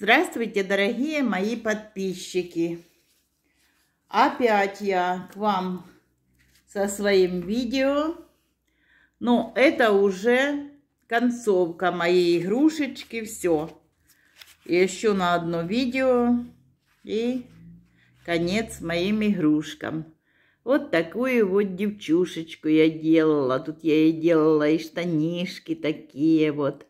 Здравствуйте, дорогие мои подписчики! Опять я к вам со своим видео. Ну, это уже концовка моей игрушечки. Все. Еще на одно видео. И конец моим игрушкам. Вот такую вот девчушечку я делала. Тут я и делала и штанишки такие вот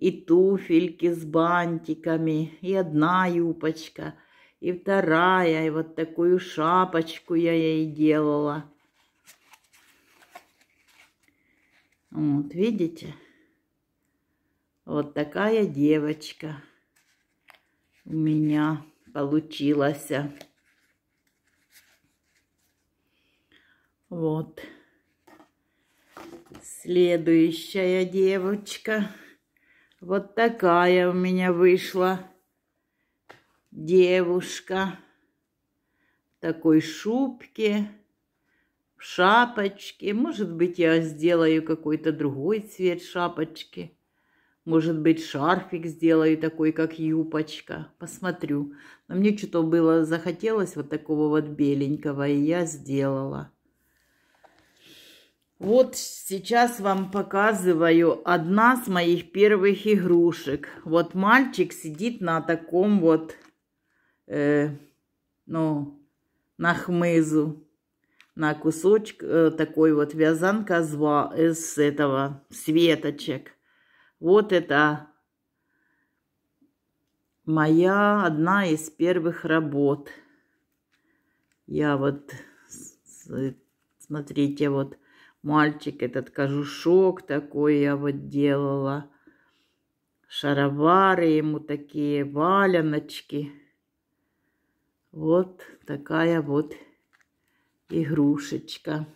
и туфельки с бантиками, и одна юбочка, и вторая, и вот такую шапочку я ей делала. Вот, видите? Вот такая девочка у меня получилась. Вот. Следующая девочка. Вот такая у меня вышла девушка в такой шубке, в шапочке. Может быть, я сделаю какой-то другой цвет шапочки. Может быть, шарфик сделаю такой, как юпочка. Посмотрю. Но мне что-то было захотелось вот такого вот беленького, и я сделала. Вот сейчас вам показываю одна с моих первых игрушек. Вот мальчик сидит на таком вот, э, ну, на хмызу, на кусочек э, такой вот вязанка зва из э, этого светочек. Вот это моя одна из первых работ. Я вот, смотрите, вот мальчик этот кожушок такой я вот делала. Шаровары ему такие, валяночки. Вот такая вот игрушечка.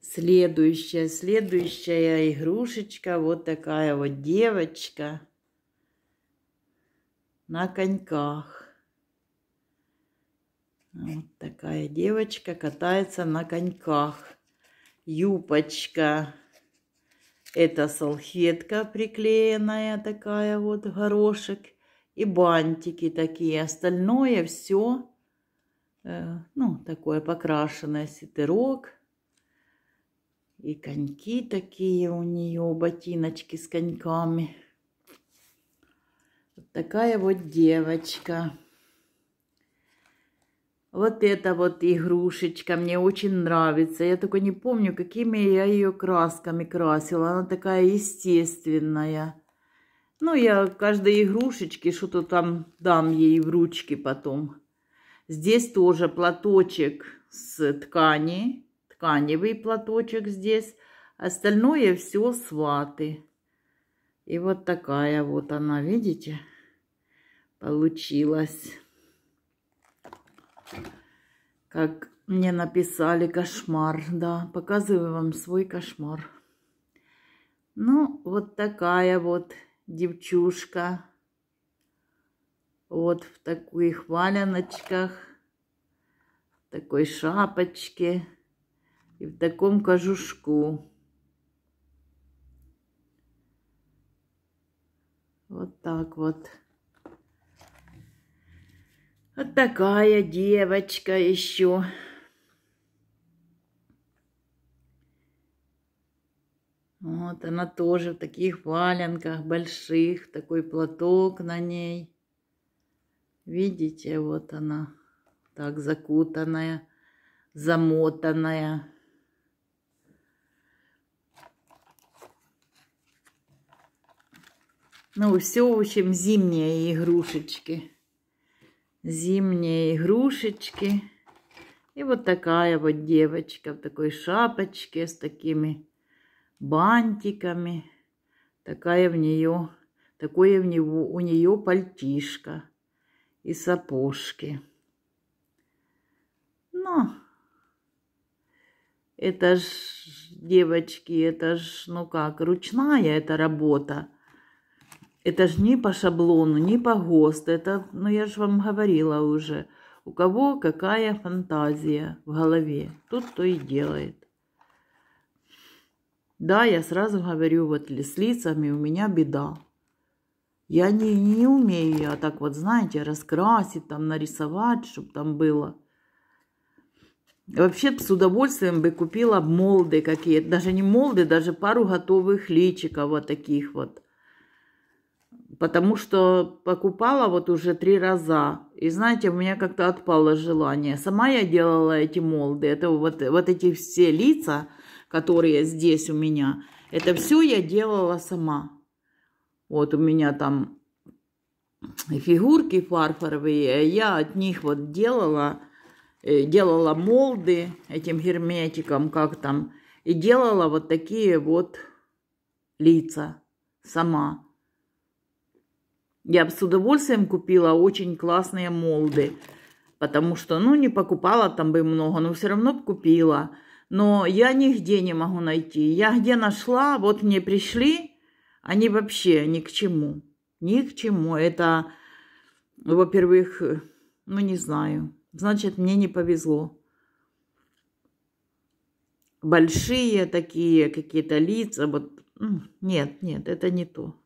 Следующая, следующая игрушечка, вот такая вот девочка на коньках. Вот такая девочка катается на коньках. юпочка, Это салфетка приклеенная такая вот, горошек. И бантики такие. Остальное все, э, ну, такое покрашенное, ситерок. И коньки такие у нее, ботиночки с коньками. Вот такая вот девочка. Вот эта вот игрушечка мне очень нравится. Я только не помню, какими я ее красками красила. Она такая естественная. Ну, я каждой игрушечке что-то там дам ей в ручки потом. Здесь тоже платочек с ткани. Тканевый платочек здесь. Остальное все сваты. И вот такая вот она, видите, получилась. Как мне написали, кошмар, да, показываю вам свой кошмар. Ну, вот такая вот девчушка. Вот в таких валяночках, в такой шапочке и в таком кожушку. Вот так вот. Вот такая девочка еще. Вот она тоже в таких валенках больших, такой платок на ней. Видите, вот она так закутанная, замотанная. Ну, все, в общем, зимние игрушечки зимние игрушечки. И вот такая вот девочка в такой шапочке с такими бантиками. Такая в нее, такое в него, у нее пальтишко и сапожки. Но ну, это ж, девочки, это ж, ну как, ручная эта работа. Это же не по шаблону, не по ГОСТ. Это, ну я же вам говорила уже, у кого какая фантазия в голове. Тут то и делает. Да, я сразу говорю, вот с лицами у меня беда. Я не, не умею, я так вот, знаете, раскрасить, там нарисовать, чтобы там было. Вообще с удовольствием бы купила молды какие-то, даже не молды, даже пару готовых личиков вот таких вот потому что покупала вот уже три раза. И знаете, у меня как-то отпало желание. Сама я делала эти молды. Это вот, вот эти все лица, которые здесь у меня. Это все я делала сама. Вот у меня там фигурки фарфоровые. Я от них вот делала, э, делала молды этим герметиком, как там. И делала вот такие вот лица сама. Я бы с удовольствием купила очень классные молды, потому что, ну, не покупала там бы много, но все равно бы купила. Но я нигде не могу найти. Я где нашла, вот мне пришли, они вообще ни к чему. Ни к чему. Это, во-первых, ну, не знаю. Значит, мне не повезло большие такие какие-то лица. Вот нет, нет, это не то.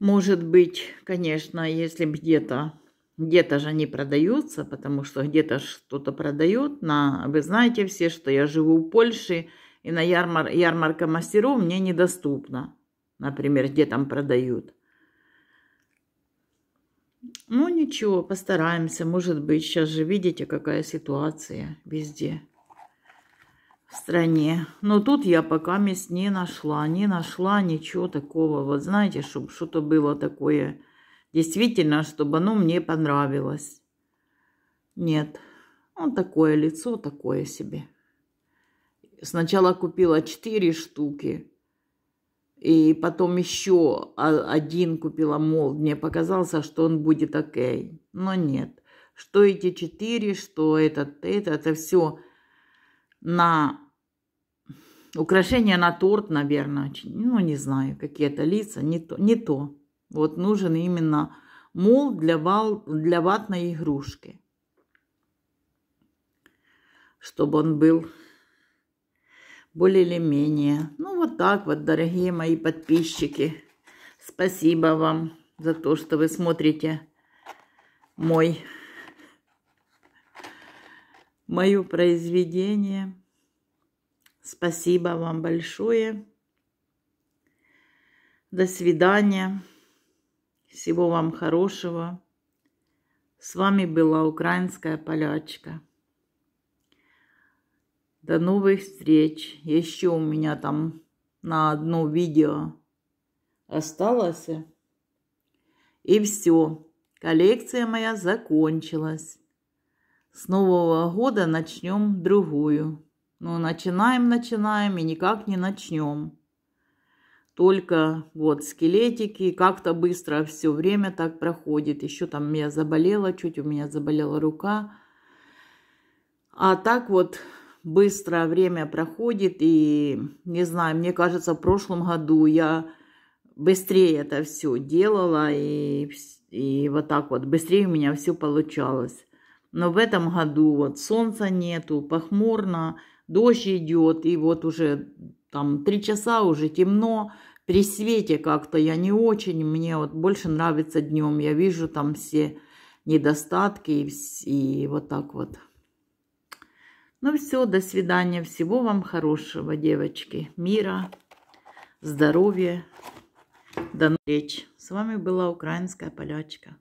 Может быть, конечно, если где-то где-то же они продаются, потому что где-то что-то продают. На, вы знаете все, что я живу в Польше, и на ярмар, ярмарка мастеров мне недоступна, например, где там продают. Ну ничего, постараемся, может быть, сейчас же видите, какая ситуация везде в стране. Но тут я пока мест не нашла, не нашла ничего такого. Вот знаете, чтобы что-то было такое, действительно, чтобы оно мне понравилось. Нет, вот такое лицо, такое себе. Сначала купила 4 штуки, и потом еще один купила мол. Мне показался, что он будет окей. Но нет. Что эти четыре, что этот, этот, это все на украшение на торт, наверное, ну, не знаю, какие-то лица, не то. Не то. Вот нужен именно мол для, вал, для ватной игрушки, чтобы он был более или менее. Ну, вот так вот, дорогие мои подписчики. Спасибо вам за то, что вы смотрите мой мое произведение. Спасибо вам большое. До свидания. Всего вам хорошего. С вами была украинская полячка. До новых встреч. Еще у меня там на одно видео осталось. И все. Коллекция моя закончилась. С Нового года начнем другую. Но ну, начинаем, начинаем и никак не начнем. Только вот скелетики, как-то быстро все время так проходит. Еще там меня заболела, чуть у меня заболела рука. А так вот быстро время проходит. И не знаю, мне кажется, в прошлом году я быстрее это все делала. И, и вот так вот быстрее у меня все получалось но в этом году вот солнца нету, похмурно, дождь идет, и вот уже там три часа уже темно, при свете как-то я не очень, мне вот больше нравится днем, я вижу там все недостатки и, и вот так вот. Ну все, до свидания, всего вам хорошего, девочки, мира, здоровья, до встречи. С вами была украинская полячка.